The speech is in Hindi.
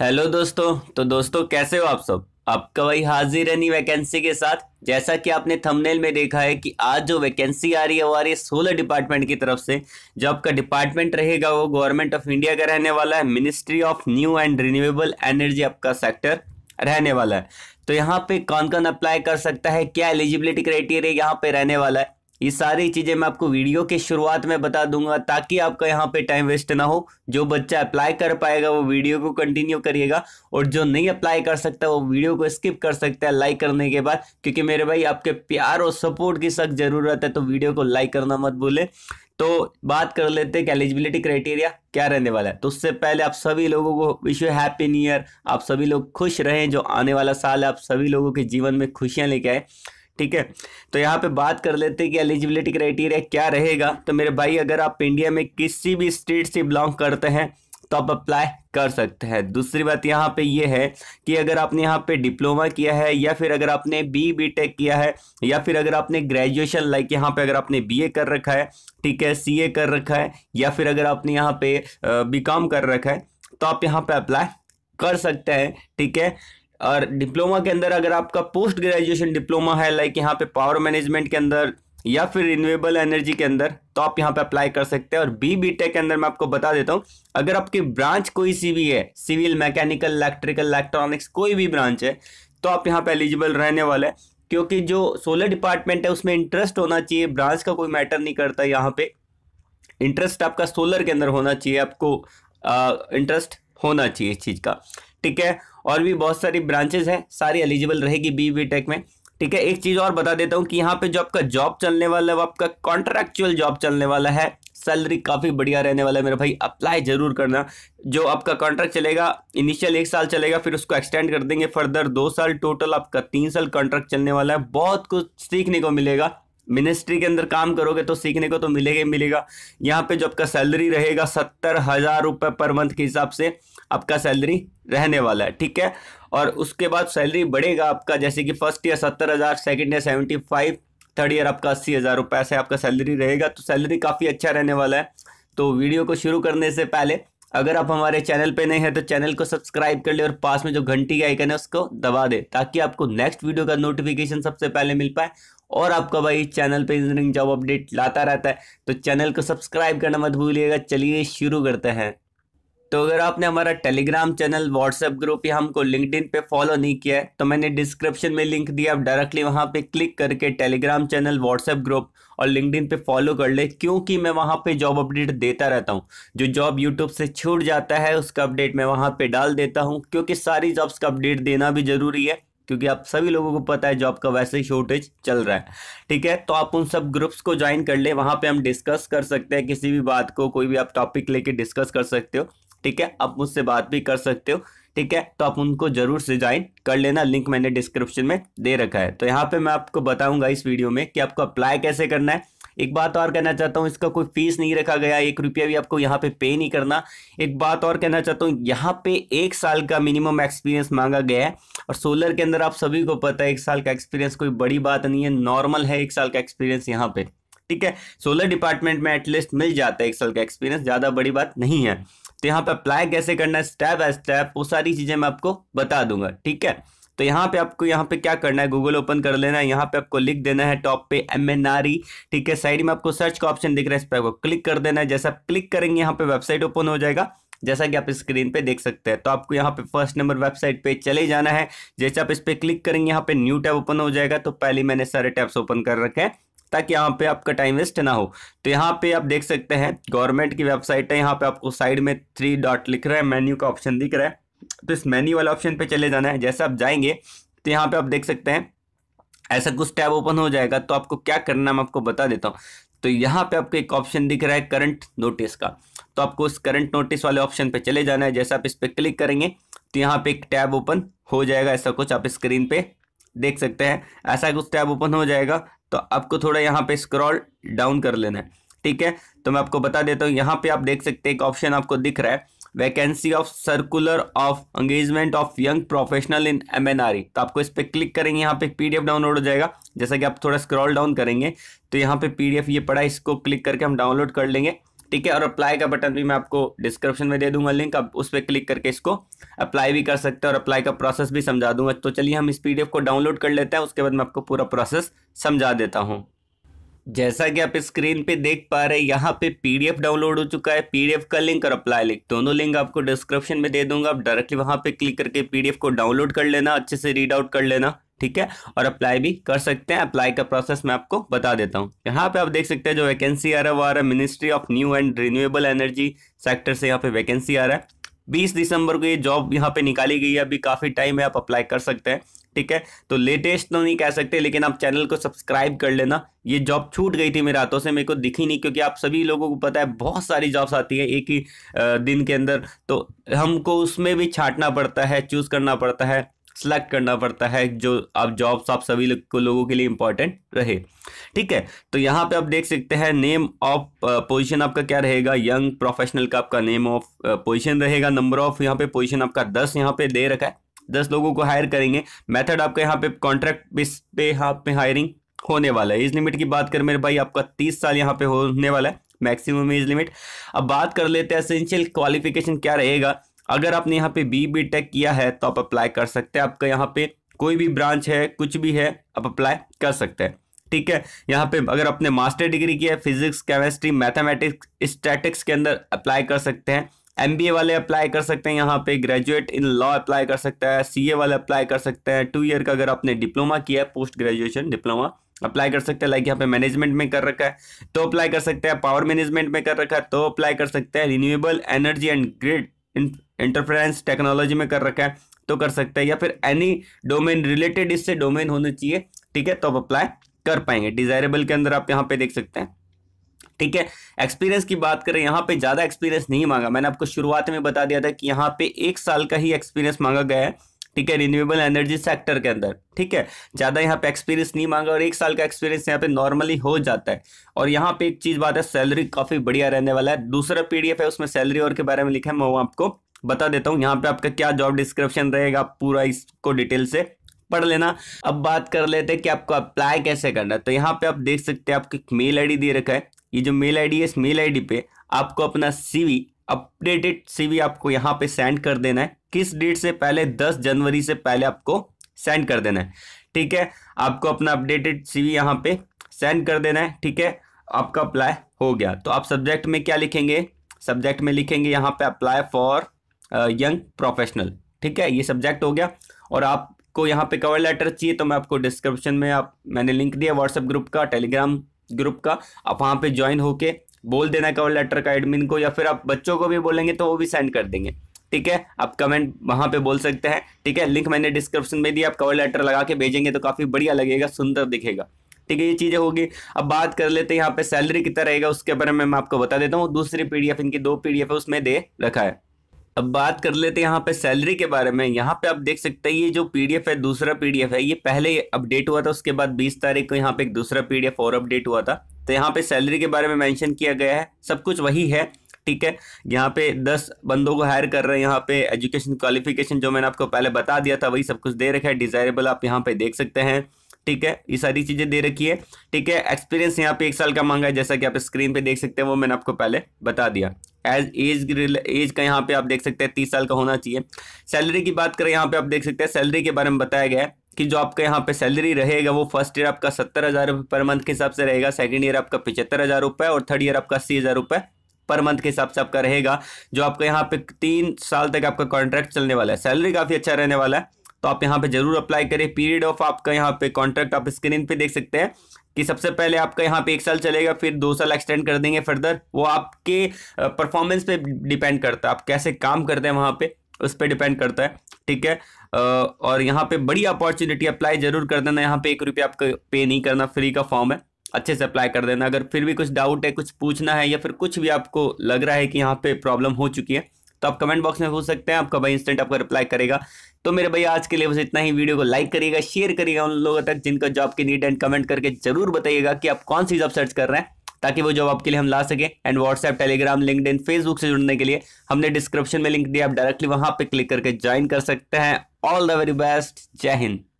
हेलो दोस्तों तो दोस्तों कैसे हो आप सब आपका वही हाजिर है वैकेंसी के साथ जैसा कि आपने थंबनेल में देखा है कि आज जो वैकेंसी आ रही है वो आ रही है सोलह डिपार्टमेंट की तरफ से जो आपका डिपार्टमेंट रहेगा वो गवर्नमेंट ऑफ इंडिया का रहने वाला है ministry of new and renewable energy आपका सेक्टर रहने वाला है तो यहाँ पे कौन कौन अप्लाई कर सकता है क्या एलिजिबिलिटी क्राइटेरिया यहाँ पे रहने वाला है ये सारी चीज़ें मैं आपको वीडियो के शुरुआत में बता दूंगा ताकि आपका यहाँ पे टाइम वेस्ट ना हो जो बच्चा अप्लाई कर पाएगा वो वीडियो को कंटिन्यू करिएगा और जो नहीं अप्लाई कर सकता वो वीडियो को स्किप कर सकता है लाइक करने के बाद क्योंकि मेरे भाई आपके प्यार और सपोर्ट की सख्त ज़रूरत है तो वीडियो को लाइक करना मत भूलें तो बात कर लेते हैं कि एलिजिबिलिटी क्राइटेरिया क्या रहने वाला है तो उससे पहले आप सभी लोगों को wish you happy new year आप सभी लोग खुश रहें जो आने वाला साल है आप सभी लोगों के जीवन में खुशियाँ लेके आए ठीक है तो यहाँ पे बात कर लेते हैं कि एलिजिबिलिटी क्राइटेरिया क्या रहेगा तो मेरे भाई अगर आप इंडिया में किसी भी स्टेट से बिलोंग करते हैं तो आप अप्लाई कर सकते हैं दूसरी बात यहाँ पे ये है कि अगर आपने यहाँ पे डिप्लोमा किया है या फिर अगर आपने बी बी टेक किया है या फिर अगर आपने ग्रेजुएशन लाइक यहाँ पे अगर आपने बीए कर रखा है ठीक है सीए कर रखा है या फिर अगर आपने यहाँ पे कॉम कर रखा है तो आप यहाँ पर अप्लाई कर सकते हैं ठीक है और डिप्लोमा के अंदर अगर आपका पोस्ट ग्रेजुएशन डिप्लोमा है लाइक यहाँ पे पावर मैनेजमेंट के अंदर या फिर रिन्यूएबल एनर्जी के अंदर तो आप यहाँ पे अप्लाई कर सकते हैं और बी बी टेक के अंदर मैं आपको बता देता हूँ अगर आपकी ब्रांच कोई सी भी है सिविल मैकेनिकल इलेक्ट्रिकल इलेक्ट्रॉनिक्स कोई भी ब्रांच है तो आप यहाँ पे एलिजिबल रहने वाले हैं क्योंकि जो सोलर डिपार्टमेंट है उसमें इंटरेस्ट होना चाहिए ब्रांच का कोई मैटर नहीं करता यहाँ पे इंटरेस्ट आपका सोलर के अंदर होना चाहिए आपको इंटरेस्ट होना चाहिए इस चीज़ का ठीक है और भी बहुत सारी ब्रांचेज हैं सारी एलिजिबल रहेगी बी बी टेक में ठीक है एक चीज़ और बता देता हूँ कि यहाँ पे जो आपका जॉब चलने वाला है वो आपका कॉन्ट्रेक्चुअल जॉब चलने वाला है सैलरी काफ़ी बढ़िया रहने वाला है मेरा भाई अप्लाई जरूर करना जो आपका कॉन्ट्रैक्ट चलेगा इनिशियल एक साल चलेगा फिर उसको एक्सटेंड कर देंगे फर्दर दो साल टोटल आपका तीन साल कॉन्ट्रैक्ट चलने वाला है बहुत कुछ सीखने को मिलेगा मिनिस्ट्री के अंदर काम करोगे तो सीखने को तो मिलेगा ही मिलेगा यहाँ पे जो आपका सैलरी रहेगा सत्तर हजार रुपये पर मंथ के हिसाब से आपका सैलरी रहने वाला है ठीक है और उसके बाद सैलरी बढ़ेगा आपका जैसे कि फर्स्ट ईयर सत्तर हज़ार second year seventy five third year आपका अस्सी हज़ार रुपये ऐसे आपका सैलरी रहेगा तो सैलरी काफ़ी अच्छा रहने वाला है तो वीडियो को शुरू करने से पहले अगर आप हमारे चैनल पे नहीं हैं तो चैनल को सब्सक्राइब कर ले और पास में जो घंटी का आइकन है उसको दबा दे ताकि आपको नेक्स्ट वीडियो का नोटिफिकेशन सबसे पहले मिल पाए और आपका भाई चैनल पे इंजीनियरिंग जॉब अपडेट लाता रहता है तो चैनल को सब्सक्राइब करना मत भूलिएगा चलिए शुरू करते हैं तो अगर आपने हमारा टेलीग्राम चैनल व्हाट्सएप ग्रुप या हमको लिंकड पे फॉलो नहीं किया है तो मैंने डिस्क्रिप्शन में लिंक दिया आप डायरेक्टली वहाँ पे क्लिक करके टेलीग्राम चैनल व्हाट्सएप ग्रुप और लिंकड पे फॉलो कर ले क्योंकि मैं वहाँ पे जॉब अपडेट देता रहता हूँ जो जॉब यूट्यूब से छूट जाता है उसका अपडेट मैं वहाँ पर डाल देता हूँ क्योंकि सारी जॉब्स का अपडेट देना भी ज़रूरी है क्योंकि आप सभी लोगों को पता है जॉब का वैसे ही शॉर्टेज चल रहा है ठीक है तो आप उन सब ग्रुप्स को ज्वाइन कर ले वहाँ पे हम डिस्कस कर सकते हैं किसी भी बात को कोई भी आप टॉपिक लेके डिस्कस कर सकते हो ठीक है आप मुझसे बात भी कर सकते हो ठीक है तो आप उनको जरूर से ज्वाइन कर लेना लिंक मैंने डिस्क्रिप्शन में दे रखा है तो यहाँ पे मैं आपको बताऊंगा इस वीडियो में कि आपको अप्लाई कैसे करना है एक बात और कहना चाहता हूँ इसका कोई फीस नहीं रखा गया एक रुपया भी आपको यहाँ पे पे नहीं करना एक बात और कहना चाहता हूँ यहाँ पे एक साल का मिनिमम एक्सपीरियंस मांगा गया है और सोलर के अंदर आप सभी को पता है एक साल का एक्सपीरियंस कोई बड़ी बात नहीं है नॉर्मल है एक साल का एक्सपीरियंस यहाँ पे ठीक है सोलर डिपार्टमेंट में एटलीस्ट मिल जाता है एक साल का एक्सपीरियंस ज़्यादा बड़ी बात नहीं है तो यहाँ पे अप्लाई कैसे करना है स्टेप बाय स्टेप वो सारी चीज़ें मैं आपको बता दूंगा ठीक है तो यहाँ पे आपको यहाँ पे क्या करना है गूगल ओपन कर लेना है यहाँ पे आपको लिख देना है टॉप पे एम एन आर ई ठीक है साइड में आपको सर्च का ऑप्शन दिख रहा है इस पर आपको क्लिक कर देना है जैसा आप क्लिक करेंगे यहाँ पे वेबसाइट ओपन हो जाएगा जैसा कि आप स्क्रीन पे देख सकते हैं तो आपको यहाँ पे फर्स्ट नंबर वेबसाइट पे चले जाना है जैसे आप इस पर क्लिक करेंगे यहाँ पे न्यू टैब ओपन हो जाएगा तो पहले मैंने सारे टैब्स ओपन कर रखे हैं ताकि यहाँ पे आपका टाइम वेस्ट ना हो तो यहाँ पे आप देख सकते हैं गवर्नमेंट की वेबसाइट है यहाँ पे आपको साइड में थ्री डॉट लिख रहा है मेन्यू का ऑप्शन दिख रहा है तो इस मेन्यू वाले ऑप्शन पे चले जाना है जैसे आप जाएंगे तो यहाँ पे आप देख सकते हैं ऐसा कुछ टैब ओपन हो जाएगा तो आपको क्या करना है मैं आपको बता देता हूँ तो यहाँ पे आपको एक ऑप्शन दिख रहा है करंट नोटिस का तो आपको उस करंट नोटिस वाले ऑप्शन पे चले जाना है जैसे आप इस पर क्लिक करेंगे तो यहाँ पे एक टैब ओपन हो जाएगा ऐसा कुछ आप स्क्रीन पे देख सकते हैं ऐसा कुछ टैब ओपन हो जाएगा तो आपको थोड़ा यहाँ पे स्क्रॉल डाउन कर लेना है ठीक है तो मैं आपको बता देता हूँ यहाँ पे आप देख सकते हैं एक ऑप्शन आपको दिख रहा है vacancy of circular of engagement of young professional in M e। तो आपको इस पर क्लिक करेंगे यहाँ पे पीडीएफ डाउनलोड हो जाएगा जैसा कि आप थोड़ा स्क्रॉल डाउन करेंगे तो यहाँ पे पीडीएफ ये पड़ा इसको क्लिक करके हम डाउनलोड कर लेंगे ठीक है और अप्लाई का बटन भी मैं आपको डिस्क्रिप्शन में दे दूंगा लिंक आप उस पर क्लिक करके इसको अप्लाई भी कर सकते हैं और अप्लाई का प्रोसेस भी समझा दूंगा तो चलिए हम इस पीडीएफ को डाउनलोड कर लेते हैं उसके बाद मैं आपको पूरा प्रोसेस समझा देता हूँ जैसा कि आप स्क्रीन पे देख पा रहे हैं यहाँ पे पीडीएफ डाउनलोड हो चुका है पीडीएफ का लिंक और अप्लाई लिंक दोनों लिंक आपको डिस्क्रिप्शन में दे दूंगा आप डायरेक्टली वहां पे क्लिक करके पीडीएफ को डाउनलोड कर लेना अच्छे से रीड आउट कर लेना ठीक है और अप्लाई भी कर सकते हैं अप्लाई का प्रोसेस मैं आपको बता देता हूँ यहाँ पे आप देख सकते हैं जो वैकेंसी आ रहा है वो आ रहा है ministry of new and renewable energy sector से यहाँ पे वैकेंसी आ रहा है 20 दिसंबर को ये जॉब यहाँ पे निकाली गई है अभी काफ़ी टाइम है आप अप्लाई कर सकते हैं ठीक है तो लेटेस्ट तो नहीं कह सकते लेकिन आप चैनल को सब्सक्राइब कर लेना ये जॉब छूट गई थी मेरे हाथों से मेरे को दिखी नहीं क्योंकि आप सभी लोगों को पता है बहुत सारी जॉब्स आती है एक ही दिन के अंदर तो हमको उसमें भी छाटना पड़ता है चूज़ करना पड़ता है सेलेक्ट करना पड़ता है जो आप जॉब्स आप सभी लोग को लोगों के लिए इंपॉर्टेंट रहे ठीक है तो यहाँ पे आप देख सकते हैं नेम ऑफ पोजीशन आपका क्या रहेगा यंग प्रोफेशनल का आपका नेम ऑफ पोजीशन रहेगा नंबर ऑफ यहाँ पे पोजीशन आपका दस यहाँ पे दे रखा है दस लोगों को हायर करेंगे मेथड आपका यहाँ पे कॉन्ट्रैक्ट बेस पे यहाँ पे हायरिंग होने वाला है इस लिमिट की बात करें मेरे भाई आपका तीस साल यहाँ पे होने वाला है मैक्सिमम एज लिमिट अब बात कर लेते हैं असेंशियल क्वालिफिकेशन क्या रहेगा अगर आपने यहाँ पे बी बी टेक किया है तो आप अप्लाई कर सकते हैं आपका यहाँ पे कोई भी ब्रांच है कुछ भी है आप अप्लाई कर सकते हैं ठीक है यहाँ पे अगर आपने मास्टर डिग्री किया है फिजिक्स केमिस्ट्री मैथमेटिक्स स्टैटिक्स के अंदर अप्लाई कर सकते हैं एम वाले अप्लाई कर सकते हैं यहाँ पे ग्रेजुएट इन लॉ अप्लाई कर सकता है सी वाले अप्लाई कर सकते हैं टू ईयर का अगर आपने डिप्लोमा किया है पोस्ट ग्रेजुएशन डिप्लोमा अप्लाई कर सकते हैं लाइक यहाँ पे मैनेजमेंट में कर रखा है तो अप्लाई कर सकते हैं पावर मैनेजमेंट में कर रखा है तो अप्लाई कर सकते हैं renewable energy and grid interference technology में कर रखा है तो कर सकते हैं या फिर एनी डोमेन रिलेटेड इससे डोमेन होना चाहिए ठीक है तो आप अप्लाई कर पाएंगे डिजायरेबल के अंदर आप यहाँ पे देख सकते हैं ठीक है एक्सपीरियंस की बात करें यहाँ पे ज़्यादा एक्सपीरियंस नहीं मांगा मैंने आपको शुरुआत में बता दिया था कि यहाँ पे एक साल का ही एक्सपीरियंस मांगा गया है ठीक है रिन्यूएबल एनर्जी सेक्टर के अंदर ठीक है ज़्यादा यहाँ पे एक्सपीरियंस नहीं मांगा और एक साल का एक्सपीरियंस यहाँ पे नॉर्मली हो जाता है और यहाँ पे एक चीज़ बात है सैलरी काफ़ी बढ़िया रहने वाला है दूसरा पीडीएफ है उसमें सैलरी और के बारे में लिखा है मैं वो आपको बता देता हूँ यहाँ पे आपका क्या जॉब डिस्क्रिप्शन रहेगा पूरा इसको डिटेल से पढ़ लेना अब बात कर लेते हैं कि आपको अप्लाई कैसे करना है तो यहाँ पे आप देख सकते हैं आपको एक मेल आई दे रखा है ये जो मेल आई है इस मेल आई पे आपको अपना सीवी अपडेटेड सीवी आपको यहाँ पे सेंड कर देना है किस डेट से पहले दस जनवरी से पहले आपको सेंड कर देना है ठीक है आपको अपना अपडेटेड सीवी यहाँ पे सेंड कर देना है ठीक है आपका अप्लाई हो गया तो आप सब्जेक्ट में क्या लिखेंगे सब्जेक्ट में लिखेंगे यहाँ पे अप्लाई फॉर यंग प्रोफेशनल ठीक है ये सब्जेक्ट हो गया और आपको यहाँ पे कवर लेटर चाहिए तो मैं आपको डिस्क्रिप्शन में आप मैंने लिंक दिया व्हाट्सएप ग्रुप का टेलीग्राम ग्रुप का आप वहाँ पर ज्वाइन होकर बोल देना कवर लेटर का एडमिन को या फिर आप बच्चों को भी बोलेंगे तो वो भी सेंड कर देंगे ठीक है आप कमेंट वहां पे बोल सकते हैं ठीक है लिंक मैंने डिस्क्रिप्शन में दिया आप कवर लेटर लगा के भेजेंगे तो काफ़ी बढ़िया लगेगा सुंदर दिखेगा ठीक है ये चीज़ें होगी अब बात कर लेते हैं यहाँ पे सैलरी कितना रहेगा उसके बारे में मैं आपको बता देता हूँ दूसरी पीडीएफ इनकी दो पीडीएफ है उसमें दे रखा है अब बात कर लेते हैं यहाँ पे सैलरी के बारे में यहाँ पे आप देख सकते हैं ये जो पीडीएफ है दूसरा पीडीएफ है ये पहले अपडेट हुआ था उसके बाद 20 तारीख को यहाँ पे एक दूसरा पीडीएफ और अपडेट हुआ था तो यहाँ पे सैलरी के बारे में मेंशन किया गया है सब कुछ वही है ठीक है यहाँ पे दस बंदों को हायर कर रहे हैं यहाँ पे एजुकेशन क्वालिफिकेशन जो मैंने आपको पहले बता दिया था वही सब कुछ दे रखा है डिजायरेबल आप यहाँ पे देख सकते हैं ठीक है ये सारी चीज़ें दे रखी है ठीक है एक्सपीरियंस यहाँ पे एक साल का मांगा है जैसा कि आप स्क्रीन पे देख सकते हैं वो मैंने आपको पहले बता दिया एज एज एज का यहाँ पे आप देख सकते हैं तीस साल का होना चाहिए सैलरी की बात करें यहाँ पे आप देख सकते हैं सैलरी के बारे में बताया गया है कि जो आपका यहाँ पे सैलरी रहेगा वो फर्स्ट ईयर आपका सत्तर हज़ार रुपये पर मंथ के हिसाब से रहेगा सेकेंड ईयर आपका पचहत्तर हज़ार रुपये और थर्ड ईयर आपका अस्सी हज़ार रुपये पर मंथ के हिसाब से आपका रहेगा जो आपका यहाँ पे तीन साल तक आपका कॉन्ट्रैक्ट चलने वाला है सैलरी काफ़ी अच्छा रहने वाला है तो आप यहाँ पे जरूर अप्लाई करें पीरियड ऑफ आपका यहाँ पे कॉन्ट्रैक्ट आप स्क्रीन पे देख सकते हैं कि सबसे पहले आपका यहाँ पे एक साल चलेगा फिर दो साल एक्सटेंड कर देंगे फर्दर वो आपके परफॉर्मेंस पे डिपेंड करता है आप कैसे काम करते हैं वहाँ पे उस पर डिपेंड करता है ठीक है और यहाँ पे बड़ी अपॉर्चुनिटी अप्लाई जरूर कर देना यहाँ पे एक रुपया आपको पे नहीं करना फ्री का फॉर्म है अच्छे से अप्लाई कर देना अगर फिर भी कुछ डाउट है कुछ पूछना है या फिर कुछ भी आपको लग रहा है कि यहाँ पे प्रॉब्लम हो चुकी है तो आप कमेंट बॉक्स में पूछ सकते हैं आपका भाई इंस्टेंट आपका रिप्लाई करेगा तो मेरे भाई आज के लिए बस इतना ही वीडियो को लाइक करिएगा शेयर करिएगा उन लोगों तक जिनका जॉब की नीड एंड कमेंट करके जरूर बताइएगा कि आप कौन सी जॉब सर्च कर रहे हैं ताकि वो जॉब आपके लिए हम ला सके and WhatsApp Telegram LinkedIn Facebook से जुड़ने के लिए हमने डिस्क्रिप्शन में लिंक दिया आप डायरेक्टली वहां पर क्लिक करके ज्वाइन कर सकते हैं ऑल द वेरी बेस्ट जय हिंद